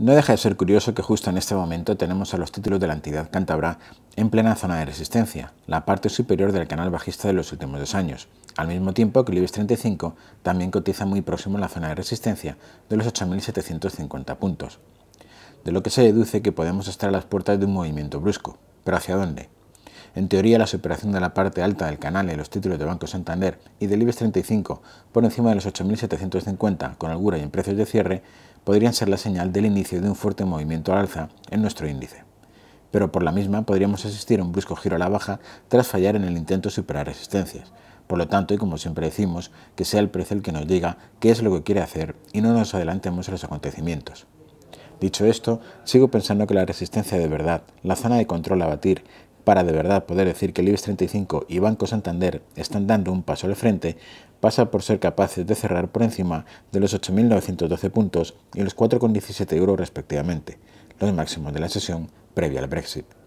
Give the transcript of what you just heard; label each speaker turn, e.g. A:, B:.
A: No deja de ser curioso que justo en este momento tenemos a los títulos de la entidad cántabra en plena zona de resistencia, la parte superior del canal bajista de los últimos dos años, al mismo tiempo que el IBEX 35 también cotiza muy próximo a la zona de resistencia de los 8.750 puntos, de lo que se deduce que podemos estar a las puertas de un movimiento brusco. ¿Pero hacia dónde? En teoría, la superación de la parte alta del canal y los títulos de Banco Santander y del IBEX 35 por encima de los 8.750 con alguna y en precios de cierre podrían ser la señal del inicio de un fuerte movimiento al alza en nuestro índice. Pero por la misma podríamos asistir a un brusco giro a la baja tras fallar en el intento de superar resistencias. Por lo tanto, y como siempre decimos, que sea el precio el que nos diga qué es lo que quiere hacer y no nos adelantemos a los acontecimientos. Dicho esto, sigo pensando que la resistencia de verdad, la zona de control a batir, para de verdad poder decir que el IBEX 35 y Banco Santander están dando un paso al frente, pasa por ser capaces de cerrar por encima de los 8.912 puntos y los 4,17 euros respectivamente, los máximos de la sesión previa al Brexit.